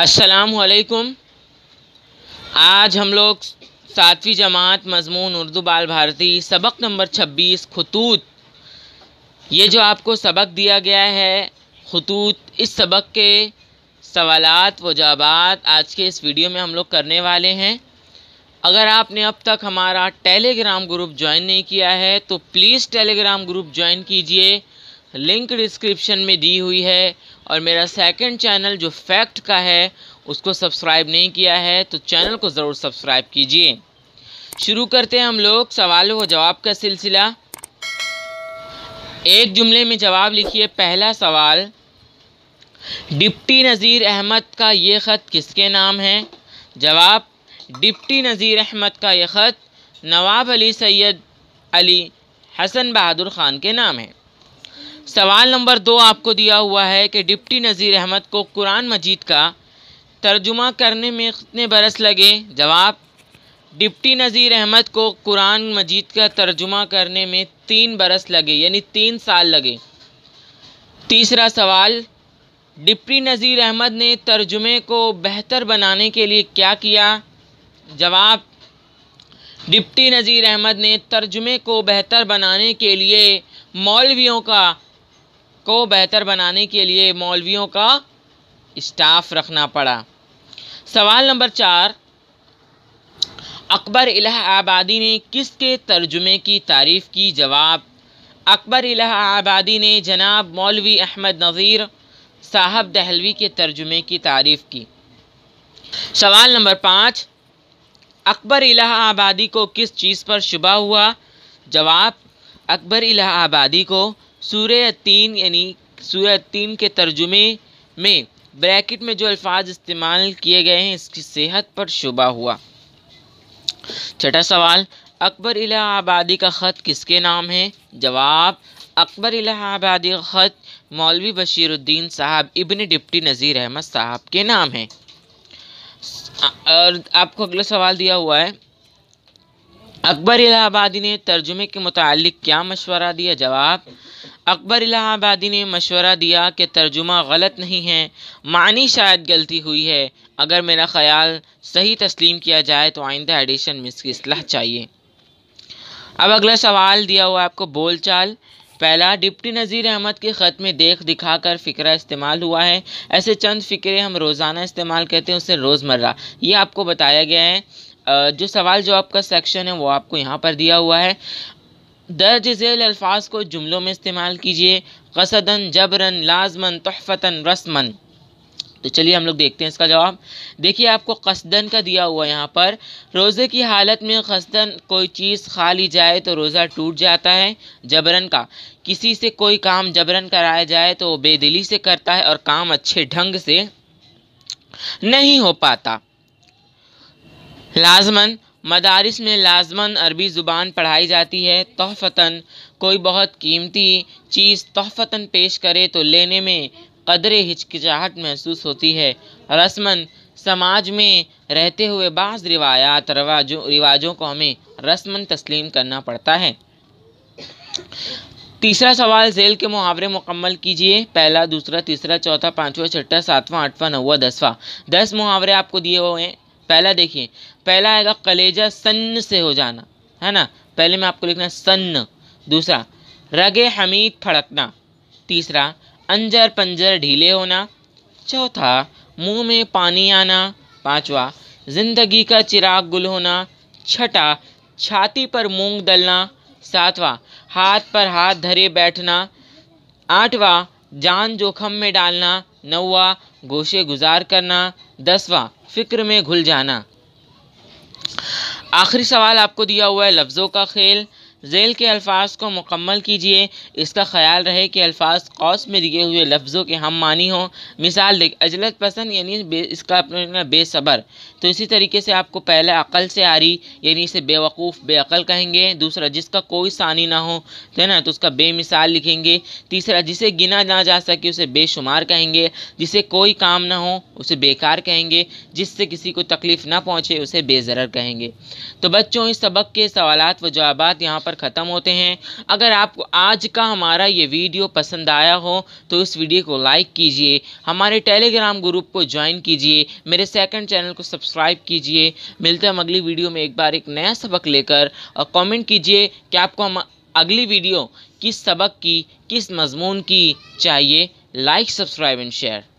असलकुम आज हम लोग सातवीं जमात मजमून उर्दू बाल भारती सबक नंबर छब्बीस खतूत ये जो आपको सबक दिया गया है खतूत इस सबक के सवालात व जवाब आज के इस वीडियो में हम लोग करने वाले हैं अगर आपने अब तक हमारा टेलीग्राम ग्रुप ज्वाइन नहीं किया है तो प्लीज़ टेलीग्राम ग्रुप ज्वाइन कीजिए लिंक डिस्क्रिप्शन में दी हुई है और मेरा सेकंड चैनल जो फैक्ट का है उसको सब्सक्राइब नहीं किया है तो चैनल को ज़रूर सब्सक्राइब कीजिए शुरू करते हैं हम लोग सवाल व जवाब का सिलसिला एक जुमले में जवाब लिखिए पहला सवाल डिप्टी नज़ीर अहमद का ये ख़त किसके नाम है जवाब डिप्टी नज़ीर अहमद का ये ख़त नवाब अली सैद अली हसन बहादुर ख़ान के नाम है सवाल नंबर दो आपको दिया हुआ है कि डिप्टी नज़ीर अहमद को कुरान मजीद का तर्जुमा करने में कितने बरस लगे जवाब डिप्टी नज़ीर अहमद को कुरान मजीद का तर्जुमा करने में तीन बरस लगे यानी तीन साल लगे तीसरा सवाल डिप्टी नज़ीर अहमद ने तर्जुमे को बेहतर बनाने के लिए क्या किया जवाब डिप्टी नज़ीर अहमद ने तर्जुमे को बेहतर बनाने के लिए मौलवियों का को बेहतर बनाने के लिए मौलवियों का स्टाफ रखना पड़ा सवाल नंबर चार अकबर इलाहाबादी ने किसके तर्जुमे की तारीफ़ की जवाब अकबर इलाहाबादी ने जनाब मौलवी अहमद नज़ीर साहब दहलवी के तर्जुमे की तारीफ़ की सवाल नंबर पाँच अकबर इलाहाबादी को किस चीज़ पर शुबा हुआ जवाब अकबर इलाहाबादी को सूर्य तीन यानी सूर तीन के तर्जुमे में ब्रैकेट में जो अल्फाज इस्तेमाल किए गए हैं इसकी सेहत पर शुबा हुआ छठा सवाल अकबर इलाहाबादी का ख़त किसके नाम है जवाब अकबर इलाहाबादी का ख़त मौलवी बशीरुद्दीन साहब इब्न डिप्टी नज़ीर अहमद साहब के नाम है और आपको अगला सवाल दिया हुआ है अकबर इलाहाबादी ने तर्जुमे के मुतल क्या मशवरा दिया जवाब अकबर इलाहाबादी ने मशवरा दिया कि तर्जुमा गलत नहीं है मानी शायद गलती हुई है अगर मेरा ख्याल सही तस्लीम किया जाए तो आइंदा एडिशन में इसकी असलाह चाहिए अब अगला सवाल दिया हुआ आपको बोल चाल पहला डिप्टी नज़ीर अहमद के ख़त में देख दिखा कर फ़िक्रा इस्तेमाल हुआ है ऐसे चंद फ़िक्रे हम रोज़ाना इस्तेमाल करते हैं उसे रोज़मर्रा ये आपको बताया गया है जो सवाल जो आपका सेक्शन है वो आपको यहाँ पर दिया हुआ है दर्ज झेल अल्फाज को जुमलों में इस्तेमाल कीजिए कसदन जबरन लाजमन तहफ़ता रस्मन तो चलिए हम लोग देखते हैं इसका जवाब देखिए आपको कसदन का दिया हुआ है यहाँ पर रोज़े की हालत में कसदन कोई चीज़ खा ली जाए तो रोज़ा टूट जाता है जबरन का किसी से कोई काम जबरन कराया जाए तो बेदिली से करता है और काम अच्छे ढंग से नहीं हो पाता लाजमन मदारस में लाजमन अरबी ज़ुबान पढ़ाई जाती है तहफ़ता कोई बहुत कीमती चीज़ तहफ़ता पेश करे तो लेने में कदर हिचकिचाहट महसूस होती है रस्मन समाज में रहते हुए बाज़ रिवायात रवाजों रिवाजों को हमें रस्मन तस्लीम करना पड़ता है तीसरा सवाल जेल के मुहावरे मुकम्मल कीजिए पहला दूसरा तीसरा चौथा पाँचवा छठा सातवां आठवां नौवा दसवां दस मुहावरे आपको दिए हुए हैं पहला देखिए पहला आएगा कलेजा सन्न से हो जाना है ना पहले में आपको लिखना है सन्न दूसरा रगे हमीद फड़कना तीसरा अंजर पंजर ढीले होना चौथा मुंह में पानी आना पांचवा जिंदगी का चिराग गुल होना छठा छाती पर मूंग दलना सातवा हाथ पर हाथ धरे बैठना आठवां जान जोखम में डालना नौवा गोशे गुजार करना दसवा फ़िक्र में घुल जाना आखिरी सवाल आपको दिया हुआ है लफ्ज़ों का खेल झेल के अल्फाज को मुकम्मल कीजिए इसका ख्याल रहे कि अल्फाज कौस में दिए हुए लफ्ज़ों के हम मानी हों मिसाल देख अजलत पसंद यानी बे इसका अपना बेसब्र तो इसी तरीके से आपको पहले अकल से आ रही यानी इसे बेवकूफ़ बेअल कहेंगे दूसरा जिसका कोई सानी ना हो तो है ना तो उसका बेमिसाल लिखेंगे तीसरा जिसे गिना ना जा सके उसे बेशुमार कहेंगे जिसे कोई काम ना हो उसे बेकार कहेंगे जिससे किसी को तकलीफ़ ना पहुँचे उसे बेज़र कहेंगे तो बच्चों इस सबक के सवालत व जवाब यहाँ पर पर ख़त्म होते हैं अगर आपको आज का हमारा ये वीडियो पसंद आया हो तो इस वीडियो को लाइक कीजिए हमारे टेलीग्राम ग्रुप को ज्वाइन कीजिए मेरे सेकंड चैनल को सब्सक्राइब कीजिए मिलते हम अगली वीडियो में एक बार एक नया सबक लेकर और कॉमेंट कीजिए कि आपको हम अगली वीडियो किस सबक की किस मजमून की चाहिए लाइक सब्सक्राइब एंड शेयर